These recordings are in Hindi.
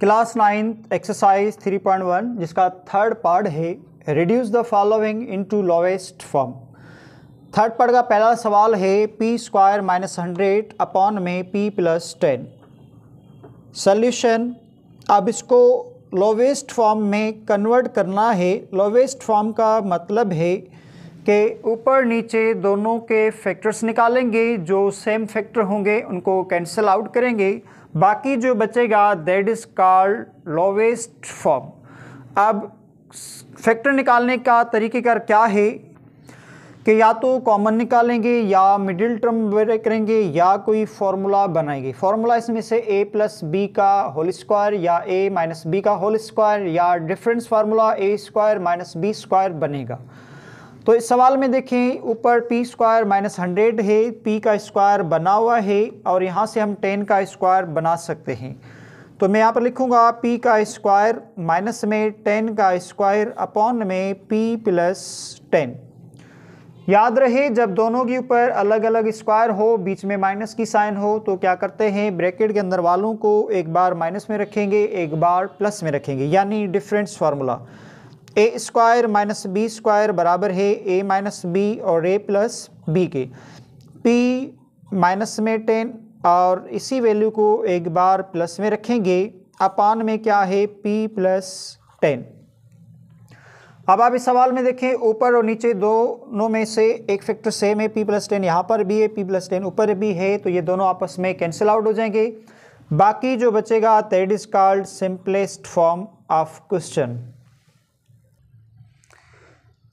क्लास नाइन्थ एक्सरसाइज 3.1 जिसका थर्ड पार्ट है reduce the following into lowest form third part का पहला सवाल है P square minus hundred upon में पी प्लस टेन सल्यूशन अब इसको लोवेस्ट फॉर्म में कन्वर्ट करना है लोवेस्ट फॉर्म का मतलब है के ऊपर नीचे दोनों के फैक्टर्स निकालेंगे जो सेम फैक्टर होंगे उनको कैंसिल आउट करेंगे बाकी जो बचेगा that is called lowest form अब फैक्टर निकालने का तरीक़ेकार क्या है कि या तो कॉमन निकालेंगे या मिडिल टर्म करेंगे या कोई फार्मूला बनाएंगे फार्मूला इसमें से ए प्लस बी का होल स्क्वायर या ए माइनस बी का होल स्क्वायर या difference formula a square minus b square बनेगा तो इस सवाल में देखें ऊपर पी स्क्वायर माइनस हंड्रेड है पी का स्क्वायर बना हुआ है और यहाँ से हम टेन का स्क्वायर बना सकते हैं तो मैं यहाँ पर लिखूँगा पी का स्क्वायर माइनस में टेन का स्क्वायर अपॉन में पी प्लस टेन याद रहे जब दोनों के ऊपर अलग अलग स्क्वायर हो बीच में माइनस की साइन हो तो क्या करते हैं ब्रैकेट के अंदर वालों को एक बार माइनस में रखेंगे एक बार प्लस में रखेंगे यानी difference formula a square minus b square बराबर है ए माइनस बी और ए प्लस बी के पी माइनस में टेन और इसी वैल्यू को एक बार प्लस में रखेंगे अपान में क्या है p प्लस टेन अब आप इस सवाल में देखें ऊपर और नीचे दोनों में से एक फैक्टर सेम है पी प्लस टेन यहाँ पर भी है पी प्लस टेन ऊपर भी है तो ये दोनों आपस में कैंसिल आउट हो जाएंगे बाकी जो बचेगा that is called simplest form of question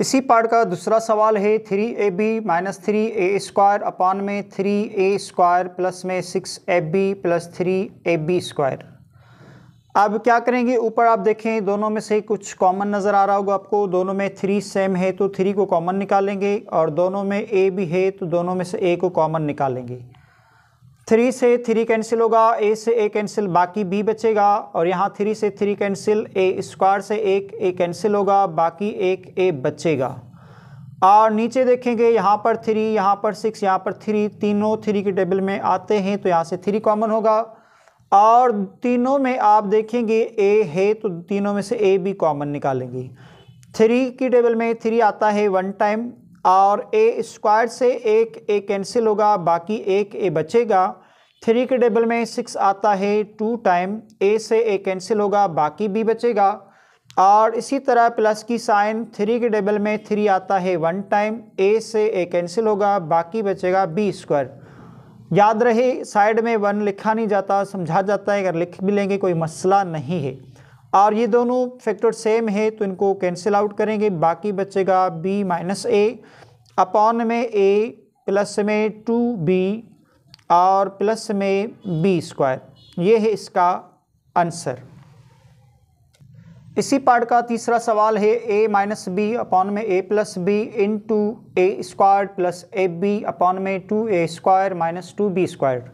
इसी पार्ट का दूसरा सवाल है three a b minus three a square upon में थ्री ए स्क्वायर प्लस में six a b plus three a b square अब क्या करेंगे ऊपर आप देखें दोनों में से कुछ कॉमन नज़र आ रहा होगा आपको दोनों में थ्री सेम है तो थ्री को कॉमन निकालेंगे और दोनों में ए भी है तो दोनों में से ए को कॉमन निकालेंगे थ्री से थ्री कैंसिल होगा ए से ए कैंसिल बाकी बी बचेगा और यहाँ थ्री से थ्री कैंसिल ए स्क्वायर से एक ए कैंसिल होगा बाकी एक ए बचेगा और नीचे देखेंगे यहाँ पर थ्री यहाँ पर सिक्स यहाँ पर थ्री तीनों थ्री के टेबल में आते हैं तो यहाँ से थ्री कॉमन होगा और तीनों में आप देखेंगे ए है तो तीनों में से ए भी कॉमन निकालेंगे थ्री की टेबल में थ्री आता है वन टाइम और ए स्क्वायर से एक ए कैंसिल होगा बाकी एक ए बचेगा थ्री के टेबल में सिक्स आता है टू टाइम ए से ए कैंसिल होगा बाकी बी बचेगा और इसी तरह प्लस की साइन थ्री के टेबल में थ्री आता है वन टाइम ए से ए कैंसिल होगा बाकी बचेगा बी स्क्वायर याद रहे साइड में वन लिखा नहीं जाता समझा जाता है अगर लिख भी लेंगे कोई मसला नहीं है और ये दोनों फैक्टर सेम है तो इनको कैंसिल आउट करेंगे बाकी बचेगा बी माइनस ए अपॉन में ए प्लस में टू बी और प्लस में बी स्क्वायर ये है इसका आंसर इसी पार्ट का तीसरा सवाल है ए माइनस बी अपॉन में a plus b into a square plus a b upon में two a square minus two b square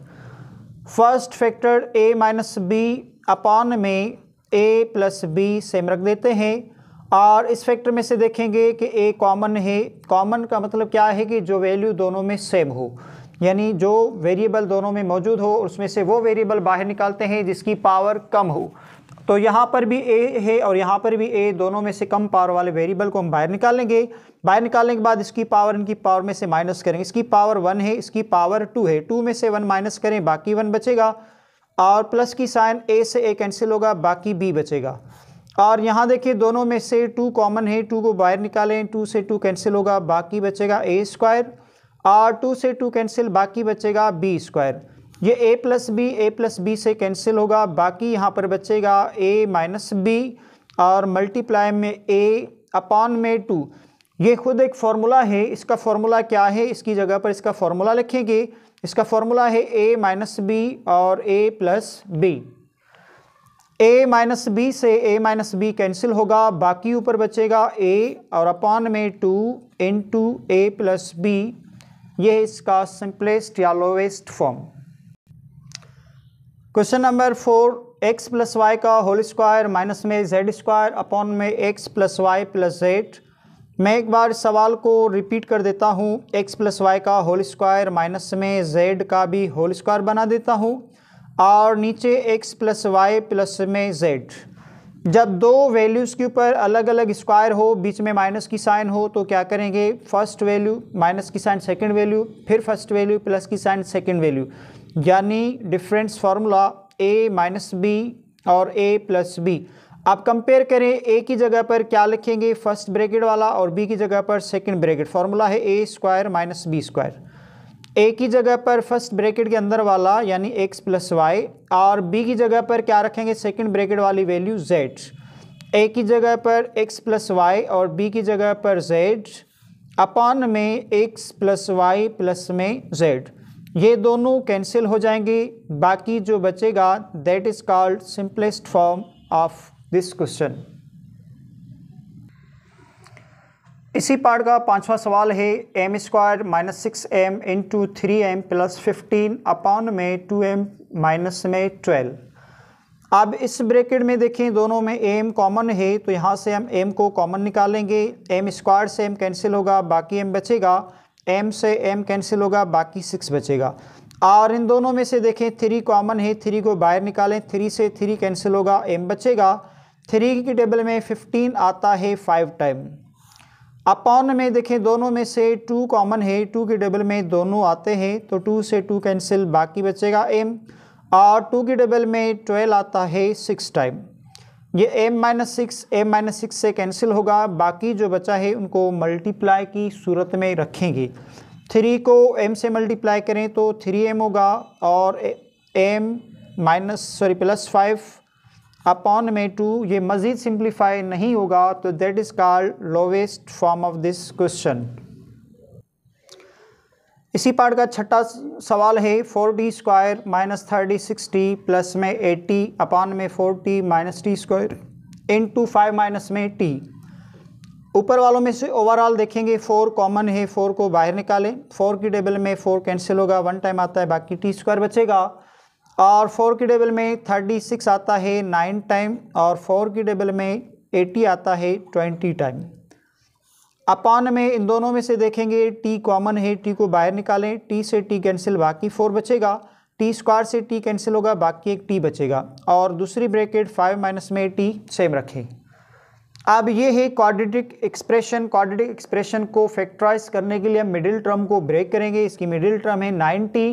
first factor a minus b upon में ए प्लस बी सेम रख देते हैं और इस फैक्टर में से देखेंगे कि ए कॉमन है कॉमन का मतलब क्या है कि जो वैल्यू दोनों में सेम हो यानी जो वेरिएबल दोनों में मौजूद हो उसमें से वो वेरिएबल बाहर निकालते हैं जिसकी पावर कम हो तो यहाँ पर भी ए है और यहाँ पर भी ए दोनों में से कम पावर वाले वेरिएबल को हम बाहर निकालेंगे बाहर निकालने के बाद इसकी पावर इनकी पावर में से माइनस करेंगे इसकी पावर वन है इसकी पावर टू है टू में से वन माइनस करें बाकी वन बचेगा और प्लस की साइन ए से ए कैंसिल होगा बाकी बी बचेगा और यहाँ देखिए दोनों में से टू कॉमन है टू को बाहर निकालें टू से टू कैंसिल होगा बाकी बचेगा ए स्क्वायर आर टू से टू कैंसिल बाकी बचेगा बी स्क्वायर ये a plus b a plus b से कैंसिल होगा बाकी यहाँ पर बचेगा ए माइनस बी और मल्टीप्लाई में ए अपॉन में टू ये खुद एक फार्मूला है इसका फार्मूला क्या है इसकी जगह पर इसका फार्मूला लिखेंगे इसका फार्मूला है ए माइनस बी और a plus b a minus b से ए माइनस बी कैंसिल होगा बाकी ऊपर बचेगा ए और अपॉन में two into a plus b ये इसका सिंपलेस्ट या lowest form question number four x plus y का होल स्क्वायर माइनस में जेड स्क्वायर अपॉन में x plus y plus z मैं एक बार सवाल को रिपीट कर देता हूँ एक्स प्लस वाई का होल स्क्वायर माइनस में जेड का भी होल स्क्वायर बना देता हूँ और नीचे एक्स प्लस वाई प्लस में जेड जब दो वैल्यूज़ के ऊपर अलग अलग स्क्वायर हो बीच में माइनस की साइन हो तो क्या करेंगे फर्स्ट वैल्यू माइनस की साइन सेकंड वैल्यू फिर फर्स्ट वैल्यू प्लस की साइन सेकंड वैल्यू यानी difference formula a minus b और ए प्लस बी आप कंपेयर करें ए की जगह पर क्या लिखेंगे फर्स्ट ब्रेकेट वाला और बी की जगह पर सेकेंड ब्रेकेट फार्मूला है a square minus b square एक ही जगह पर फर्स्ट ब्रैकेट के अंदर वाला यानी एक्स प्लस वाई और बी की जगह पर क्या रखेंगे सेकंड ब्रैकेट वाली वैल्यू जेड ए की जगह पर एक्स प्लस वाई और बी की जगह पर जेड अपॉन में एक्स प्लस वाई प्लस में जेड ये दोनों कैंसिल हो जाएंगे बाकी जो बचेगा that is called simplest form of this question इसी पार्ट का पांचवा सवाल है m square minus six m into three M plus fifteen upon में टू एम माइनस में ट्वेल्व अब इस ब्रैकेट में देखें दोनों में एम कॉमन है तो यहाँ से हम एम को कॉमन निकालेंगे एम स्क्वायर से एम कैंसिल होगा बाकी एम बचेगा एम से एम कैंसिल होगा बाकी सिक्स बचेगा और इन दोनों में से देखें थ्री कॉमन है थ्री को बाहर निकालें थ्री से थ्री कैंसिल होगा एम बचेगा थ्री की टेबल में फिफ्टीन आता है फाइव टाइम अपॉन में देखें दोनों में से टू कॉमन है टू के डबल में दोनों आते हैं तो टू से टू कैंसिल बाकी बचेगा एम और टू के डबल में ट्वेल्व आता है सिक्स टाइम ये m minus six m minus six से कैंसिल होगा बाकी जो बचा है उनको मल्टीप्लाई की सूरत में रखेंगे थ्री को एम से मल्टीप्लाई करें तो थ्री एम होगा और m minus sorry plus five upon में टू ये मज़ीद सिंप्लीफाई नहीं होगा तो that is called lowest form of this question इसी पार्ट का छठा सवाल है four d square minus thirty six t plus में एट्टी अपॉन में four t minus t square into five minus में टी ऊपर वालों में से ओवरऑल देखेंगे फोर कॉमन है फोर को बाहर निकालें फोर की टेबल में फोर कैंसिल होगा वन टाइम आता है बाकी टी स्क्वायर बचेगा और फोर की टेबल में थर्टी सिक्स आता है नाइन टाइम और फोर की टेबल में एटी आता है ट्वेंटी टाइम अपॉन में इन दोनों में से देखेंगे टी कॉमन है टी को बाहर निकालें टी से टी कैंसिल बाकी फोर बचेगा टी स्क्वायर से टी कैंसिल होगा बाकी एक टी बचेगा और दूसरी ब्रैकेट फाइव माइनस में टी सेम रखें अब ये है क्वाड्रेटिक एक्सप्रेशन क्वाड्रेटिक एक्सप्रेशन को फैक्टराइज करने के लिए हम मिडिल टर्म को ब्रेक करेंगे इसकी मिडिल टर्म है नाइन टी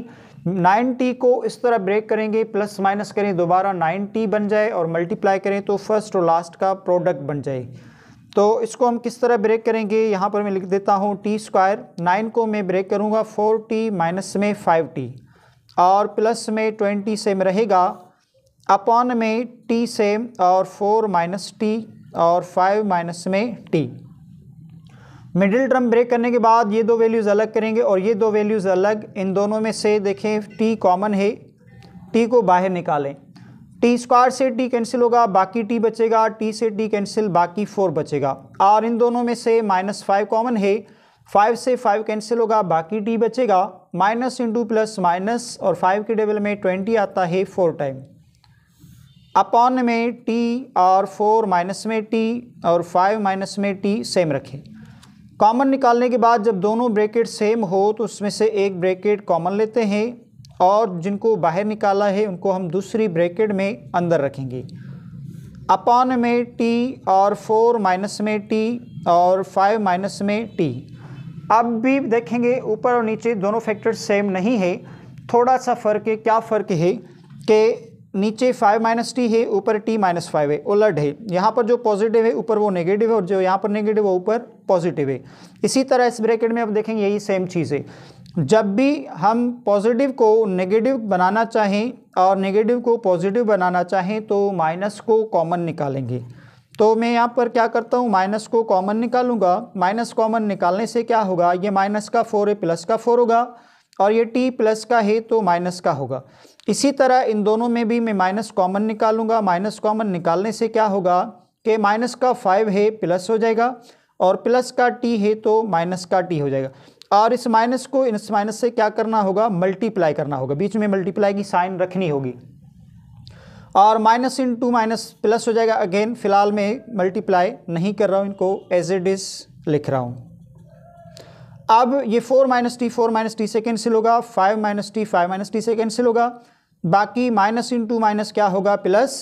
90 को इस तरह ब्रेक करेंगे प्लस माइनस करें दोबारा 90 बन जाए और मल्टीप्लाई करें तो फर्स्ट और लास्ट का प्रोडक्ट बन जाए तो इसको हम किस तरह ब्रेक करेंगे यहाँ पर मैं लिख देता हूँ टी स्क्वायर नाइन को मैं ब्रेक करूँगा फोर टी माइनस में फाइव टी और प्लस में ट्वेंटी सेम रहेगा अपॉन में टी सेम और फोर माइनस टी और फाइव माइनस में टी मिडिल टर्म ब्रेक करने के बाद ये दो वैल्यूज़ अलग करेंगे और ये दो वैल्यूज़ अलग इन दोनों में से देखें टी कॉमन है टी को बाहर निकालें टी स्क्वायर से टी कैंसिल होगा बाकी टी बचेगा टी से टी कैंसिल बाकी फोर बचेगा और इन दोनों में से माइनस फाइव कॉमन है फाइव से फाइव कैंसिल होगा बाकी टी बचेगा माइनस इंटू प्लस माइनस और फाइव के टेबल में ट्वेंटी आता है फोर टाइम अपॉन में टी और फोर माइनस में टी और फाइव माइनस में टी सेम रखें कॉमन निकालने के बाद जब दोनों ब्रैकेट सेम हो तो उसमें से एक ब्रैकेट कॉमन लेते हैं और जिनको बाहर निकाला है उनको हम दूसरी ब्रैकेट में अंदर रखेंगे अपॉन में टी और फोर माइनस में टी और फाइव माइनस में टी अब भी देखेंगे ऊपर और नीचे दोनों फैक्टर सेम नहीं है थोड़ा सा फ़र्क है क्या फ़र्क है कि नीचे फाइव माइनस टी है ऊपर टी माइनस फाइव है उलट है यहाँ पर जो पॉजिटिव है ऊपर वो नेगेटिव है और जो यहाँ पर नेगेटिव है ऊपर पॉजिटिव है इसी तरह इस ब्रैकेट में आप देखेंगे यही सेम चीज़ है जब भी हम पॉजिटिव को नेगेटिव बनाना चाहें और नेगेटिव को पॉजिटिव बनाना चाहें तो माइनस को कॉमन निकालेंगे तो मैं यहाँ पर क्या करता हूँ माइनस को कॉमन निकालूंगा माइनस कॉमन निकालने से क्या होगा ये माइनस का फोर है प्लस का फोर होगा और ये t प्लस का है तो माइनस का होगा इसी तरह इन दोनों में भी मैं माइनस कॉमन निकालूंगा माइनस कॉमन निकालने से क्या होगा कि माइनस का फाइव है प्लस हो जाएगा और प्लस का t है तो माइनस का t हो जाएगा और इस माइनस को इस माइनस से क्या करना होगा मल्टीप्लाई करना होगा बीच में मल्टीप्लाई की साइन रखनी होगी और minus into minus plus हो जाएगा अगेन फ़िलहाल मैं मल्टीप्लाई नहीं कर रहा हूँ इनको एज इट इज़ लिख रहा हूँ अब ये four minus t four minus t से कैंसिल होगा five minus t five minus t से कैंसिल होगा बाकी माइनस इन टू माइनस क्या होगा प्लस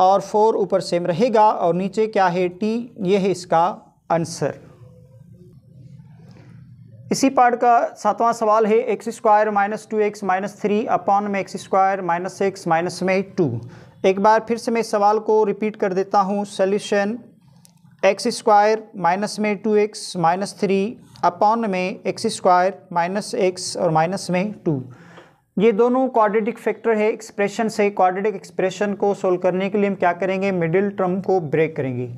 और फोर ऊपर सेम रहेगा और नीचे क्या है टी ये है इसका आंसर इसी पार्ट का सातवां सवाल है x square minus two x minus three upon में x square minus x minus में टू एक बार फिर से मैं इस सवाल को रिपीट कर देता हूँ सॉल्यूशन एक्स स्क्वायर माइनस में two x minus three upon में एक्स स्क्वायर माइनस एक्स और माइनस में टू ये दोनों क्वाड्रेटिक फैक्टर है एक्सप्रेशन से क्वाड्रेटिक एक्सप्रेशन को सोल्व करने के लिए हम क्या करेंगे मिडिल टर्म को ब्रेक करेंगे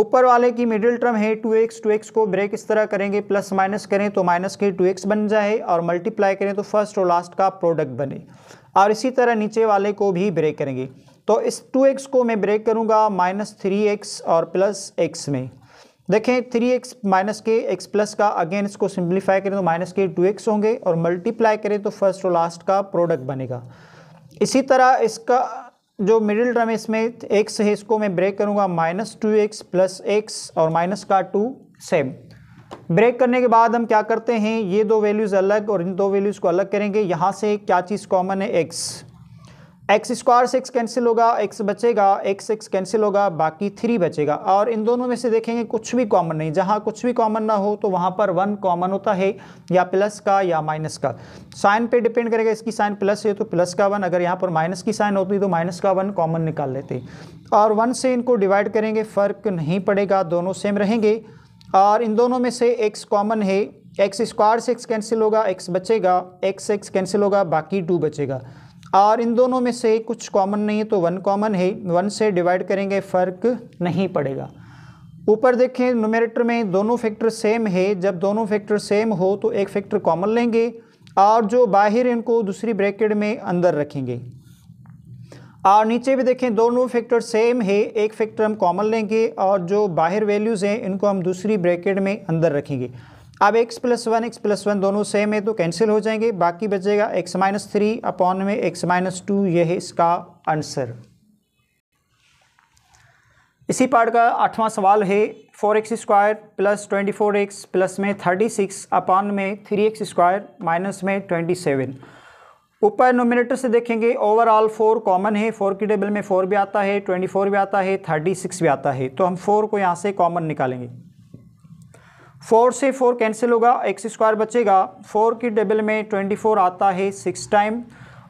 ऊपर वाले की मिडिल टर्म है टू एक्स टू एक्स को ब्रेक इस तरह करेंगे प्लस माइनस करें तो माइनस के टू एक्स बन जाए और मल्टीप्लाई करें तो फर्स्ट और लास्ट का प्रोडक्ट बने और इसी तरह नीचे वाले को भी ब्रेक करेंगे तो इस टू एक्स को मैं ब्रेक करूँगा माइनस थ्री एक्स और प्लस एक्स में देखें थ्री एक्स माइनस के एक्स प्लस का अगेन इसको सिंप्लीफाई करें तो माइनस के टू एक्स होंगे और मल्टीप्लाई करें तो फर्स्ट और लास्ट का प्रोडक्ट बनेगा इसी तरह इसका जो मिडिल टर्म इसमें एक्स है इसको मैं ब्रेक करूँगा minus two x plus x और माइनस का टू सेम ब्रेक करने के बाद हम क्या करते हैं ये दो वैल्यूज़ अलग और इन दो वैल्यूज़ को अलग करेंगे यहाँ से क्या चीज़ कॉमन है एक्स एक्स स्क्वायर से एक्स कैंसिल होगा एक्स बचेगा एक्स एक्स कैंसिल होगा बाकी थ्री बचेगा और इन दोनों में से देखेंगे कुछ भी कॉमन नहीं जहाँ कुछ भी कॉमन ना हो तो वहाँ पर वन कॉमन होता है या प्लस का या माइनस का साइन पे डिपेंड करेगा इसकी साइन प्लस है तो प्लस का वन अगर यहाँ पर माइनस की साइन होती तो माइनस का वन कॉमन निकाल लेते और वन से इनको डिवाइड करेंगे फ़र्क नहीं पड़ेगा दोनों सेम रहेंगे और इन दोनों में से एक्स कॉमन है एक्स स्क्वायर से एक्स कैंसिल होगा एक्स बचेगा एक्स एक्स कैंसिल होगा बाकी टू बचेगा और इन दोनों में से कुछ कॉमन नहीं है तो वन कॉमन है वन से डिवाइड करेंगे फ़र्क नहीं पड़ेगा ऊपर देखें नोमेरेटर में दोनों फैक्टर सेम है जब दोनों फैक्टर सेम हो तो एक फैक्टर कॉमन लेंगे और जो बाहर इनको दूसरी ब्रैकेट में अंदर रखेंगे और नीचे भी देखें दोनों फैक्टर सेम है एक फैक्टर हम कॉमन लेंगे और जो बाहर वैल्यूज़ हैं इनको हम दूसरी ब्रैकेट में अंदर रखेंगे अब x plus one x plus one दोनों सेम है तो कैंसिल हो जाएंगे बाकी बचेगा एक्स माइनस थ्री अपॉन में एक्स माइनस टू यह है इसका आंसर इसी पार्ट का आठवां सवाल है four x square plus twenty four x plus में थर्टी सिक्स अपॉन में थ्री एक्स स्क्वायर माइनस में ट्वेंटी सेवन ऊपर नोमिनेटर से देखेंगे ओवरऑल फोर कॉमन है फोर की टेबल में फोर भी आता है ट्वेंटी फोर भी आता है थर्टी सिक्स भी आता है तो हम फोर को यहाँ से कॉमन निकालेंगे फोर से फोर कैंसिल होगा एक्स स्क्वायर बचेगा फोर की डबल में ट्वेंटी फोर आता है सिक्स टाइम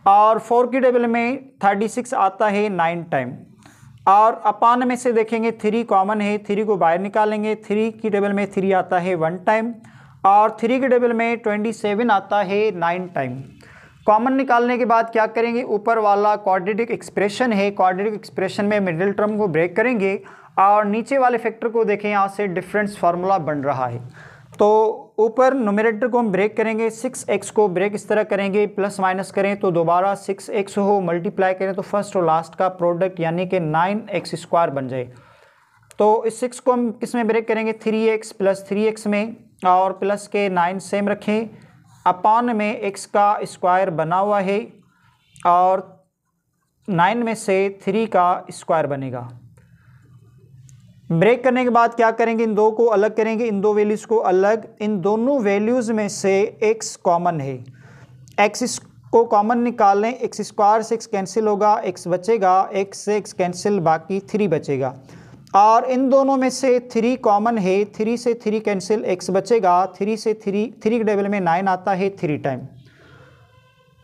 और फोर की डबल में थर्टी सिक्स आता है नाइन टाइम और अपान में से देखेंगे थ्री कॉमन है थ्री को बाहर निकालेंगे थ्री की डबल में थ्री आता है वन टाइम और थ्री की डबल में ट्वेंटी सेवन आता है नाइन टाइम कॉमन निकालने के बाद क्या करेंगे ऊपर वाला क्वाड्रेटिक एक्सप्रेशन है क्वाड्रेटिक एक्सप्रेशन में मिडिल टर्म को ब्रेक करेंगे और नीचे वाले फैक्टर को देखें यहाँ से डिफरेंस फार्मूला बन रहा है तो ऊपर नोमिनेटर को हम ब्रेक करेंगे सिक्स एक्स को ब्रेक इस तरह करेंगे प्लस माइनस करें तो दोबारा सिक्स एक्स हो मल्टीप्लाई करें तो फर्स्ट और लास्ट का प्रोडक्ट यानी कि नाइन एक्स स्क्वायर बन जाए तो इस सिक्स को हम किस में ब्रेक करेंगे three x plus three x में और प्लस के नाइन सेम रखें अपॉन में एक्स का स्क्वायर बना हुआ है और नाइन में से थ्री का स्क्वायर बनेगा ब्रेक करने के बाद क्या करेंगे इन दो को अलग करेंगे इन दो वैल्यूज़ को अलग इन दोनों वैल्यूज़ में से एक्स कॉमन है एक्स को कॉमन निकाल लें एक्स स्क्वायर से एक्स कैंसिल होगा एक्स बचेगा एक्स से एक्स कैंसिल बाकी थ्री बचेगा और इन दोनों में से थ्री कॉमन है थ्री से थ्री कैंसिल एक्स बचेगा थ्री से थ्री थ्री के टेबल में नाइन आता है थ्री टाइम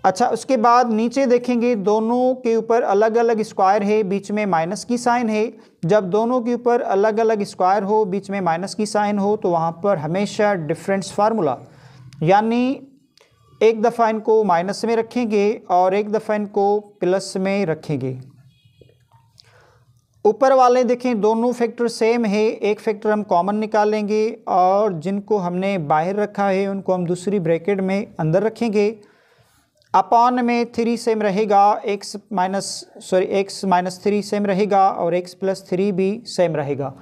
अच्छा उसके बाद नीचे देखेंगे दोनों के ऊपर अलग अलग स्क्वायर है बीच में माइनस की साइन है जब दोनों के ऊपर अलग अलग स्क्वायर हो बीच में माइनस की साइन हो तो वहाँ पर हमेशा डिफरेंस फार्मूला यानी एक दफ़ा इनको माइनस में रखेंगे और एक दफ़ा इनको प्लस में रखेंगे ऊपर वाले देखें दोनों फैक्टर सेम है एक फैक्टर हम कॉमन निकालेंगे और जिनको हमने बाहर रखा है उनको हम दूसरी ब्रैकेट में अंदर रखेंगे अपॉन में थ्री सेम रहेगा x minus sorry x minus three same रहेगा और एक्स प्लस थ्री भी सेम रहेगा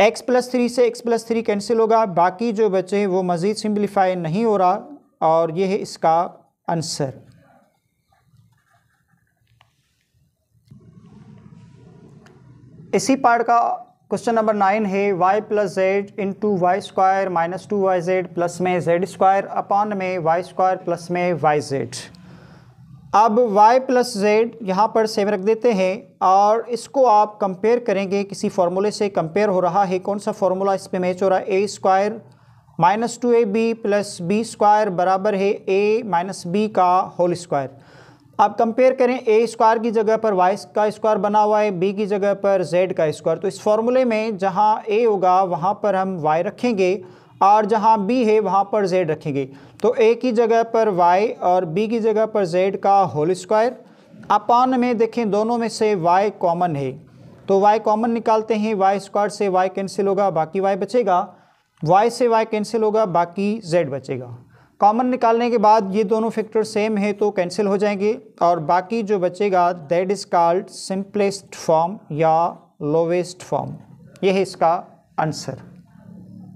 एक्स प्लस थ्री से एक्स प्लस थ्री कैंसिल होगा बाकी जो बचे वो मज़ीद सिंप्लीफाई नहीं हो रहा और ये है इसका आंसर इसी पार्ट का क्वेश्चन नंबर नाइन है y plus z into y square minus two y z plus में जेड स्क्वायर अपॉन में वाई स्क्वायर प्लस में वाई जेड अब y प्लस जेड यहाँ पर सेम रख देते हैं और इसको आप कंपेयर करेंगे किसी फार्मूले से कंपेयर हो रहा है कौन सा फार्मूला इस पर मैच हो रहा है a square minus two a b plus b square बराबर है ए माइनस बी का होल स्क्वायर आप कंपेयर करें ए स्क्वायर की जगह पर वाई का स्क्वायर बना हुआ है बी की जगह पर जेड का स्क्वायर तो इस फॉर्मूले में जहाँ ए होगा वहाँ पर हम वाई रखेंगे और जहाँ बी है वहाँ पर जेड रखेंगे तो ए की जगह पर वाई और बी की जगह पर जेड का होल स्क्वायर अपान में देखें दोनों में से वाई कॉमन है तो वाई कॉमन निकालते हैं वाई स्क्वायर से वाई कैंसिल होगा बाकी वाई बचेगा वाई से वाई कैंसिल होगा बाकी जेड बचेगा कॉमन निकालने के बाद ये दोनों फैक्टर सेम है तो कैंसिल हो जाएंगे और बाकी जो बचेगा that is called simplest form या लोवेस्ट फॉर्म यह है इसका आंसर